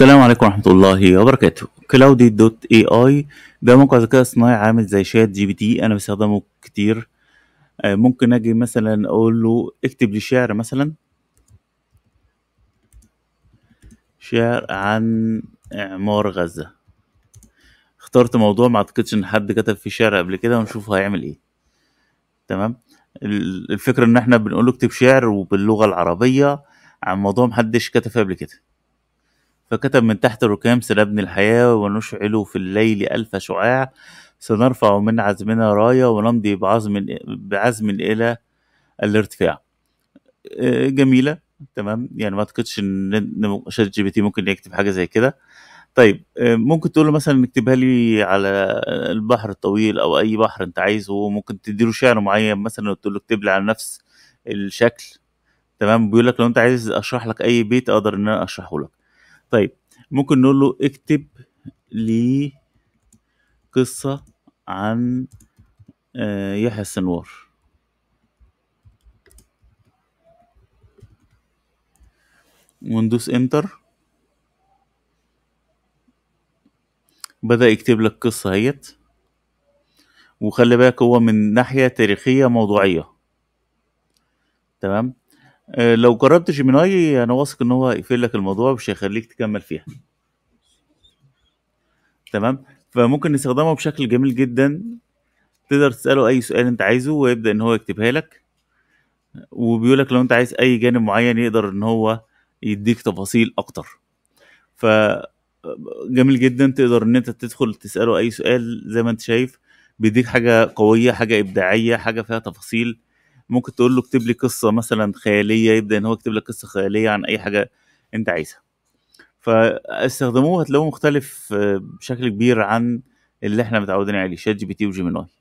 السلام عليكم ورحمة الله وبركاته كلاودي دوت اي اي ده موقع ذكاء اصطناعي عامل زي شات جي بي تي انا بستخدمه كتير آه، ممكن اجي مثلا اقول له اكتب لي شعر مثلا شعر عن اعمار غزة اخترت موضوع ما اعتقدش ان حد كتب فيه شعر قبل كده ونشوف هيعمل ايه تمام الفكرة ان احنا بنقول له اكتب شعر وباللغة العربية عن موضوع محدش كتب فيه قبل كده فكتب من تحت الركام سنبني الحياة ونشعل في الليل ألف شعاع سنرفع من عزمنا راية ونمضي بعزم بعزم إلى الارتفاع آه، جميلة تمام يعني ما اعتقدش ان شات جي بي تي ممكن يكتب حاجة زي كده طيب آه، ممكن تقول له مثلا اكتبها لي على البحر الطويل او اي بحر انت عايزه ممكن تديله شعر معين مثلا وتقول له اكتب لي على نفس الشكل تمام بيقول لك لو انت عايز اشرح لك اي بيت اقدر ان انا اشرحه لك طيب ممكن نقول له اكتب لي قصة عن آه، يحيى السنوار وندوس انتر بدأ يكتب لك قصة اهيت وخلي بالك هو من ناحية تاريخية موضوعية تمام آه، لو جربت جيميناي انا واثق ان هو هيقفل لك الموضوع مش هيخليك تكمل فيها تمام فممكن نستخدمه بشكل جميل جدا تقدر تساله اي سؤال انت عايزه ويبدا ان هو يكتبها لك وبيقول لك لو انت عايز اي جانب معين يقدر ان هو يديك تفاصيل اكتر ف جميل جدا تقدر ان انت تدخل تساله اي سؤال زي ما انت شايف بيديك حاجه قويه حاجه ابداعيه حاجه فيها تفاصيل ممكن تقول له اكتب لي قصه مثلا خياليه يبدا ان هو يكتب لك قصه خياليه عن اي حاجه انت عايزها فاستخدموه هتلاقوه مختلف آه، بشكل كبير عن اللي احنا متعودين عليه شات جي بي تي وجيميناي